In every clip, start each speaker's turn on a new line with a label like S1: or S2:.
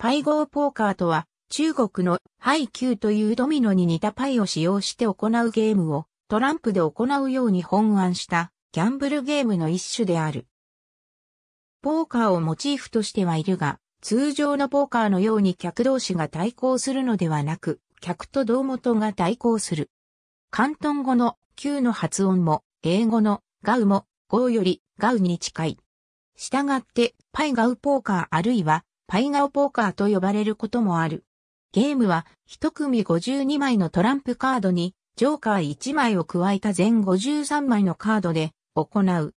S1: パイーポーカーとは、中国のハイキューというドミノに似たパイを使用して行うゲームをトランプで行うように本案したギャンブルゲームの一種である。ポーカーをモチーフとしてはいるが、通常のポーカーのように客同士が対抗するのではなく、客と同元が対抗する。関東語の Q の発音も、英語のガウも、ゴーよりガウに近い。したがって、パイガウポーカーあるいはパイオポーカーと呼ばれることもある。ゲームは、一組52枚のトランプカードに、ジョーカー1枚を加えた全53枚のカードで行う。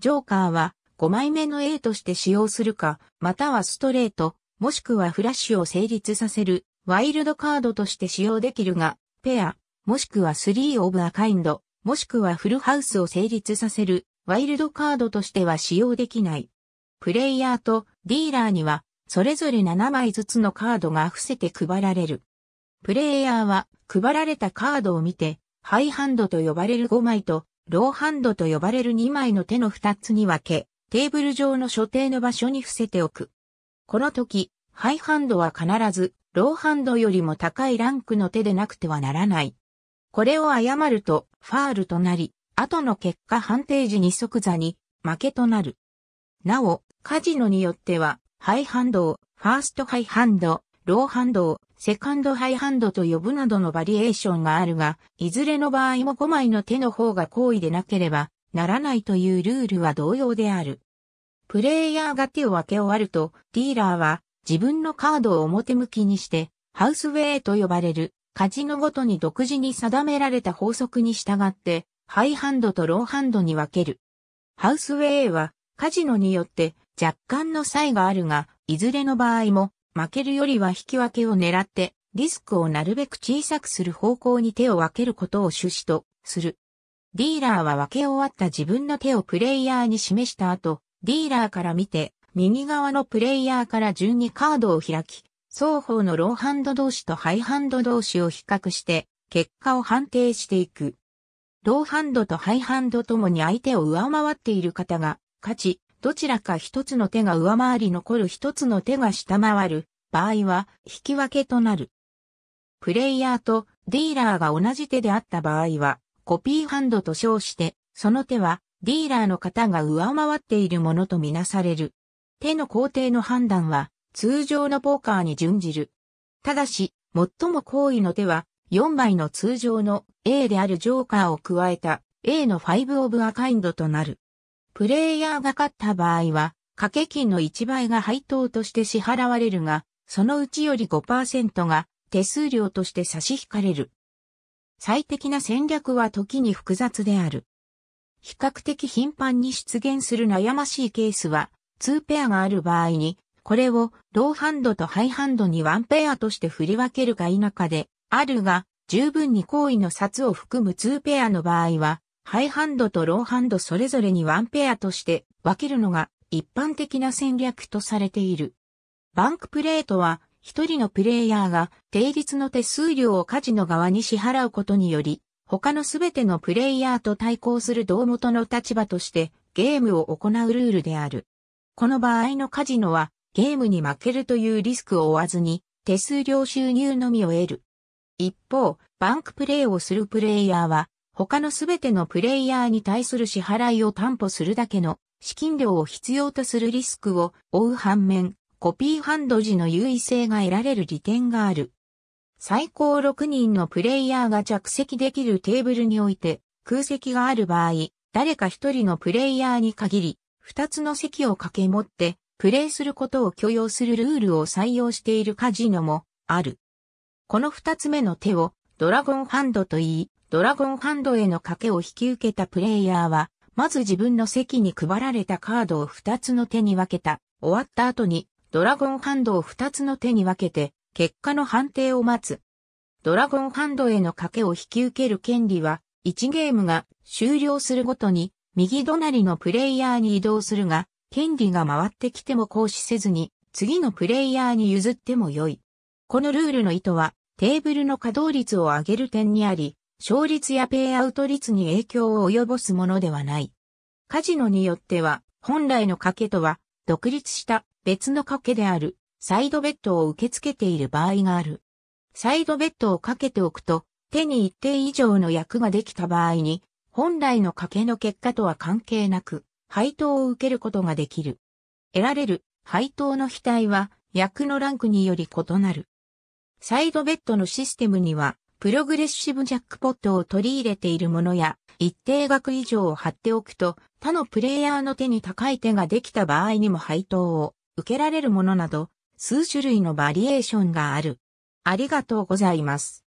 S1: ジョーカーは5枚目の A として使用するか、またはストレート、もしくはフラッシュを成立させる、ワイルドカードとして使用できるが、ペア、もしくは3オブアカインド、もしくはフルハウスを成立させる、ワイルドカードとしては使用できない。プレイヤーとディーラーにはそれぞれ7枚ずつのカードが伏せて配られる。プレイヤーは配られたカードを見て、ハイハンドと呼ばれる5枚と、ローハンドと呼ばれる2枚の手の2つに分け、テーブル上の所定の場所に伏せておく。この時、ハイハンドは必ず、ローハンドよりも高いランクの手でなくてはならない。これを誤ると、ファールとなり、後の結果判定時に即座に、負けとなる。なお、カジノによっては、ハイハンドを、ファーストハイハンド、ローハンドを、セカンドハイハンドと呼ぶなどのバリエーションがあるが、いずれの場合も5枚の手の方が好意でなければならないというルールは同様である。プレイヤーが手を分け終わると、ディーラーは自分のカードを表向きにして、ハウスウェイと呼ばれる、カジノごとに独自に定められた法則に従って、ハイハンドとローハンドに分ける。ハウスウェイは、カジノによって若干の差異があるが、いずれの場合も、負けるよりは引き分けを狙って、リスクをなるべく小さくする方向に手を分けることを趣旨とする。ディーラーは分け終わった自分の手をプレイヤーに示した後、ディーラーから見て、右側のプレイヤーから順にカードを開き、双方のローハンド同士とハイハンド同士を比較して、結果を判定していく。ローハンドとハイハンドともに相手を上回っている方が勝ち、どちらか一つの手が上回り残る一つの手が下回る場合は引き分けとなる。プレイヤーとディーラーが同じ手であった場合はコピーハンドと称してその手はディーラーの方が上回っているものとみなされる。手の工程の判断は通常のポーカーに準じる。ただし、最も高位の手は4枚の通常の A であるジョーカーを加えた A の5オブアカインドとなる。プレイヤーが勝った場合は、掛け金の1倍が配当として支払われるが、そのうちより5%が手数料として差し引かれる。最適な戦略は時に複雑である。比較的頻繁に出現する悩ましいケースは、2ペアがある場合に、これをローハンドとハイハンドに1ペアとして振り分けるか否かで、あるが、十分に行為の札を含む2ペアの場合は、ハイハンドとローハンドそれぞれにワンペアとして分けるのが一般的な戦略とされている。バンクプレートは一人のプレイヤーが定率の手数料をカジノ側に支払うことにより、他のすべてのプレイヤーと対抗する同元の立場としてゲームを行うルールである。この場合のカジノはゲームに負けるというリスクを負わずに手数料収入のみを得る。一方、バンクプレイをするプレイヤーは他のすべてのプレイヤーに対する支払いを担保するだけの資金量を必要とするリスクを負う反面、コピーハンド時の優位性が得られる利点がある。最高6人のプレイヤーが着席できるテーブルにおいて空席がある場合、誰か一人のプレイヤーに限り、二つの席を掛け持ってプレイすることを許容するルールを採用しているカジノもある。この二つ目の手をドラゴンハンドと言い、ドラゴンハンドへの賭けを引き受けたプレイヤーは、まず自分の席に配られたカードを2つの手に分けた。終わった後に、ドラゴンハンドを2つの手に分けて、結果の判定を待つ。ドラゴンハンドへの賭けを引き受ける権利は、1ゲームが終了するごとに、右隣のプレイヤーに移動するが、権利が回ってきても行使せずに、次のプレイヤーに譲っても良い。このルールの意図は、テーブルの稼働率を上げる点にあり、勝率やペイアウト率に影響を及ぼすものではない。カジノによっては、本来の賭けとは、独立した別の賭けである、サイドベッドを受け付けている場合がある。サイドベッドをかけておくと、手に一定以上の役ができた場合に、本来の賭けの結果とは関係なく、配当を受けることができる。得られる配当の額は、役のランクにより異なる。サイドベッドのシステムには、プログレッシブジャックポットを取り入れているものや、一定額以上を貼っておくと、他のプレイヤーの手に高い手ができた場合にも配当を受けられるものなど、数種類のバリエーションがある。ありがとうございます。